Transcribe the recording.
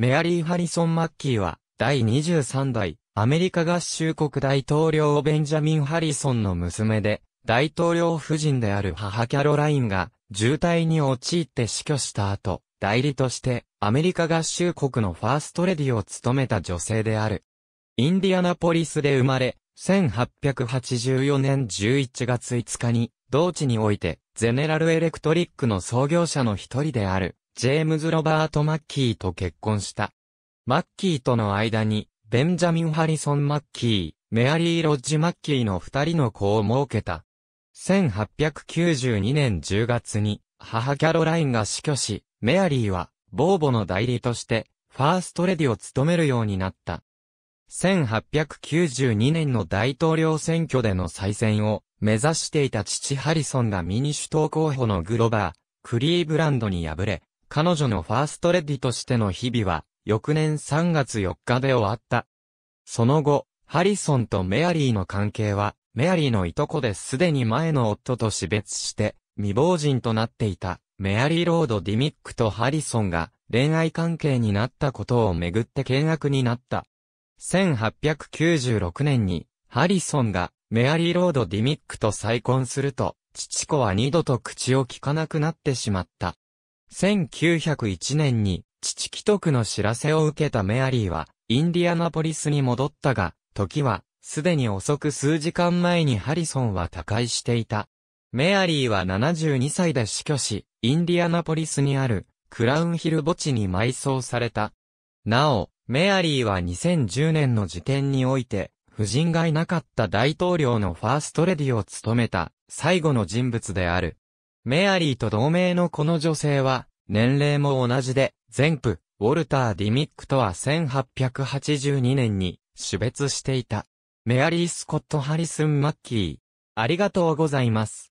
メアリー・ハリソン・マッキーは、第23代、アメリカ合衆国大統領ベンジャミン・ハリソンの娘で、大統領夫人である母キャロラインが、渋滞に陥って死去した後、代理として、アメリカ合衆国のファーストレディを務めた女性である。インディアナポリスで生まれ、1884年11月5日に、同地において、ゼネラルエレクトリックの創業者の一人である、ジェームズ・ロバート・マッキーと結婚した。マッキーとの間に、ベンジャミン・ハリソン・マッキー、メアリー・ロッジ・マッキーの二人の子を設けた。1892年10月に、母キャロラインが死去し、メアリーは、ボーボの代理として、ファーストレディを務めるようになった。1892年の大統領選挙での再選を目指していた父ハリソンが民主党候補のグロバー、クリーブランドに敗れ、彼女のファーストレディとしての日々は、翌年3月4日で終わった。その後、ハリソンとメアリーの関係は、メアリーのいとこですでに前の夫と死別して、未亡人となっていた、メアリー・ロード・ディミックとハリソンが、恋愛関係になったことをめぐって険悪になった。1896年に、ハリソンが、メアリー・ロード・ディミックと再婚すると、父子は二度と口を聞かなくなってしまった。1901年に、父既得の知らせを受けたメアリーは、インディアナポリスに戻ったが、時は、すでに遅く数時間前にハリソンは他界していた。メアリーは72歳で死去し、インディアナポリスにある、クラウンヒル墓地に埋葬された。なお、メアリーは2010年の時点において、夫人がいなかった大統領のファーストレディを務めた、最後の人物である。メアリーと同名のこの女性は、年齢も同じで、前夫、ウォルター・ディミックとは1882年に死別していた。メアリー・スコット・ハリスン・マッキー。ありがとうございます。